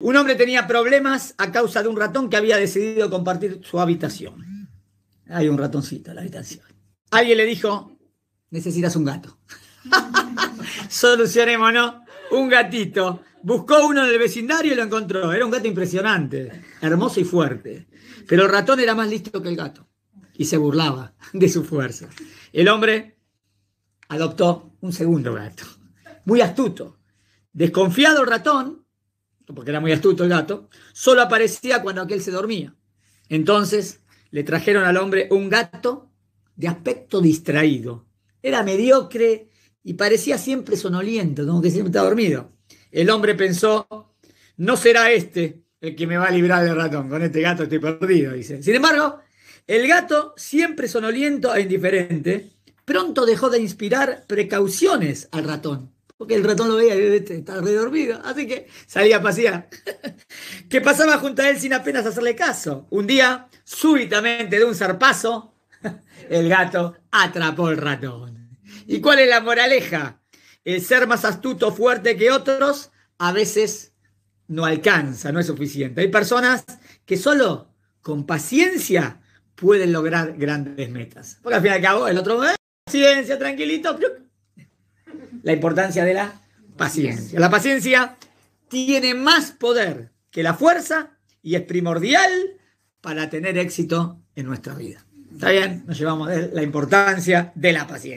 Un hombre tenía problemas a causa de un ratón que había decidido compartir su habitación. Hay un ratoncito en la habitación. Alguien le dijo, necesitas un gato. Solucionémonos, un gatito. Buscó uno en el vecindario y lo encontró. Era un gato impresionante, hermoso y fuerte. Pero el ratón era más listo que el gato y se burlaba de su fuerza. El hombre adoptó un segundo gato, muy astuto. Desconfiado el ratón, porque era muy astuto el gato, solo aparecía cuando aquel se dormía. Entonces le trajeron al hombre un gato de aspecto distraído. Era mediocre y parecía siempre sonoliento, como que siempre estaba dormido. El hombre pensó, no será este el que me va a librar del ratón, con este gato estoy perdido, dice. Sin embargo, el gato, siempre sonoliento e indiferente, pronto dejó de inspirar precauciones al ratón porque el ratón lo veía, este, está redormido, así que salía a pasear. que pasaba junto a él sin apenas hacerle caso. Un día, súbitamente de un zarpazo, el gato atrapó el ratón. ¿Y cuál es la moraleja? El ser más astuto, fuerte que otros, a veces no alcanza, no es suficiente. Hay personas que solo con paciencia pueden lograr grandes metas. Porque al fin y al cabo, el otro, eh, paciencia, tranquilito, la importancia de la paciencia. La paciencia tiene más poder que la fuerza y es primordial para tener éxito en nuestra vida. ¿Está bien? Nos llevamos la importancia de la paciencia.